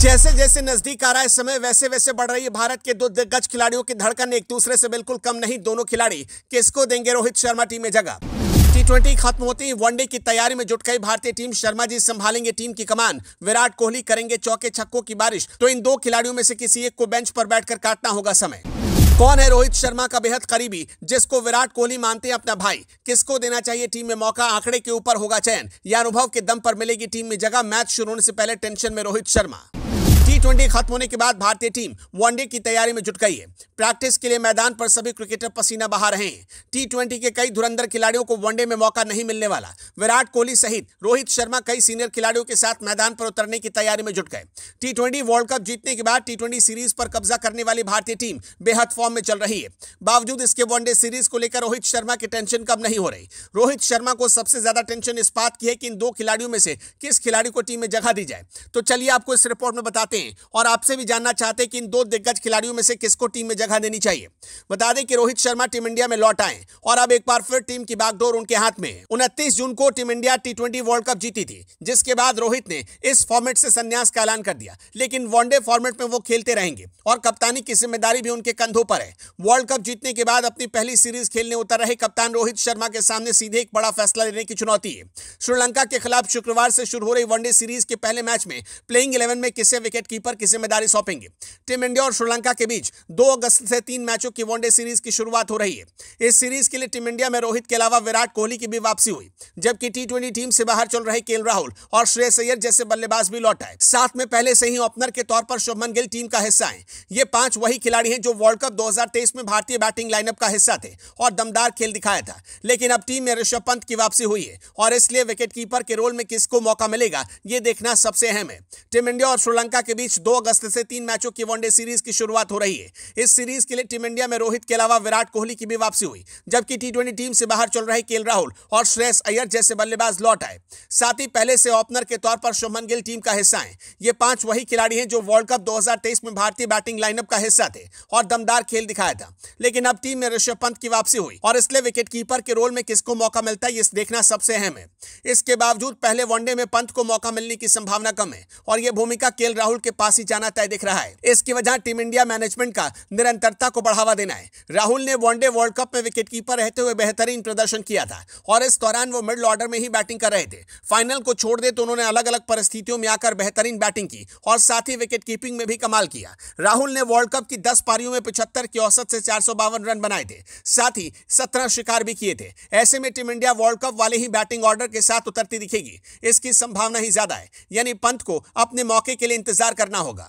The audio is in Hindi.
जैसे जैसे नजदीक आ रहा है समय वैसे वैसे बढ़ रही है भारत के दो दिग्गज खिलाड़ियों की धड़कन एक दूसरे से बिल्कुल कम नहीं दोनों खिलाड़ी किसको देंगे रोहित शर्मा टीम में जगह टी ट्वेंटी खत्म होते ही वनडे की तैयारी में जुट गई भारतीय टीम शर्मा जी संभालेंगे टीम की कमान विराट कोहली करेंगे चौके छक्कों की बारिश तो इन दो खिलाड़ियों में से किसी एक को बेंच पर बैठकर काटना होगा समय कौन है रोहित शर्मा का बेहद करीबी जिसको विराट कोहली मानते हैं अपना भाई किसको देना चाहिए टीम में मौका आंकड़े के ऊपर होगा चयन या अनुभव के दम पर मिलेगी टीम में जगह मैच शुरू होने से पहले टेंशन में रोहित शर्मा टी खत्म होने के बाद भारतीय टीम वनडे की तैयारी में जुट गई है प्रैक्टिस के लिए मैदान पर सभी क्रिकेटर पसीना बहा रहे हैं टी ट्वेंटी के कई धुरंधर खिलाड़ियों को वनडे में मौका नहीं मिलने वाला विराट कोहली सहित रोहित शर्मा कई सीनियर खिलाड़ियों के साथ मैदान पर उतरने की तैयारी में जुट गए टी ट्वेंटी वर्ल्ड कप जीतने के बाद टी सीरीज पर कब्जा करने वाली भारतीय टीम बेहद फॉर्म में चल रही है बावजूद इसके वनडे सीरीज को लेकर रोहित शर्मा की टेंशन कम नहीं हो रही रोहित शर्मा को सबसे ज्यादा टेंशन इस बात की है कि इन दो खिलाड़ियों में से किस खिलाड़ी को टीम में जगह दी जाए तो चलिए आपको इस रिपोर्ट में बताते हैं और आपसे भी जानना चाहते हैं कि इन दो दिग्गज खिलाड़ियों में से किसको टीम में जगह देनी चाहिए बता दें कि रोहित शर्मा टीम इंडिया में लौट आए और अब एक बार फिर टीम की बागडोर उनके हाथ में है उनतीस जून को team India T world cup जीती थी जिसके बाद रोहित ने इस फॉर्मेट से संन्यास का ऐलान कर दिया लेकिन वनडे फॉर्मेट में वो खेलते रहेंगे और कप्तानी की जिम्मेदारी भी उनके कंधों पर है वर्ल्ड कप जीतने के बाद अपनी पहली सीरीज खेलने उतर रहे कप्तान रोहित शर्मा के सामने सीधे एक बड़ा फैसला लेने की चुनौती है श्रीलंका के खिलाफ शुक्रवार से शुरू हो रही वनडे सीरीज के पहले मैच में प्लेइंग इलेवन में किसे विकेट विकेटकीपर की जिम्मेदारी सौंपेंगे टीम इंडिया और श्रीलंका के बीच दो अगस्त से तीन मैचों की वनडे सीरीज की शुरुआत हो रही है इस सीरीज के लिए टीम इंडिया में रोहित के अलावा विराट कोहली की भी वापसी हुई जबकि टी टीम से बाहर चल रहे केल राहुल और श्रेय सैयर जैसे बल्लेबाज भी लौट आए साथ में पहले से ही ओपनर के तौर पर शुभमन गिल टीम का हिस्सा है ये पांच वही खिलाड़ी है जो वर्ल्ड कप दो में भारतीय बैटिंग लाइनअप का हिस्सा थे और दमदार खेल दिखाया था लेकिन अब टीम में ऋषभ पंत की वापसी हुई है और इसलिए विकेटकीपर के रोल में किसको मौका मिलेगा यह देखना सबसे अहम है टीम इंडिया और श्रीलंका के बीच दो अगस्त से तीन मैचों की वनडे सीरीज की शुरुआत हो रही है इस सीरीज के लिए टीम इंडिया में रोहित के अलावा विराट कोहली की भी वापसी हुई जबकि टी टीम से बाहर चल रहे केल राहुल और श्रेयस अय्यर जैसे बल्लेबाज लौट आए साथ ही पहले से ओपनर के तौर पर शुभमन गिल टीम का हिस्सा है ये पांच वही खिलाड़ी हैं जो वर्ल्ड कप दो में भारतीय बैटिंग लाइनअप का हिस्सा थे और दमदार खेल दिखाया था लेकिन अब टीम में ऋषभ पंत की वापसी हुई और इसलिए विकेट कीपर के रोल में किसको मौका मिलता है ये देखना सबसे अहम है इसके बावजूद पहले वनडे में पंत को मौका मिलने की संभावना कम है और यह भूमिका केल राहुल के पास ही जाना तय दिख रहा है इसकी वजह टीम इंडिया मैनेजमेंट का निरंतरता को बढ़ावा देना है राहुल ने वनडे वर्ल्ड कप में विकेटकीपर रहते हुए बेहतरीन प्रदर्शन किया था और इस दौरान वो मिडल ऑर्डर में ही बैटिंग कर रहे थे फाइनल को छोड़ दे तो उन्होंने अलग अलग परिस्थितियों में आकर बेहतरीन बैटिंग की और साथ ही विकेट कीपिंग में भी कमाल किया राहुल ने वर्ल्ड कप की दस पारियों में पिछहत्तर की औसत से चार रन बनाए थे साथ ही सत्रह शिकार भी किए थे ऐसे में टीम इंडिया वर्ल्ड कप वाले ही बैटिंग ऑर्डर के साथ उतरती दिखेगी इसकी संभावना ही ज्यादा है यानी पंत को अपने मौके के लिए इंतजार करना होगा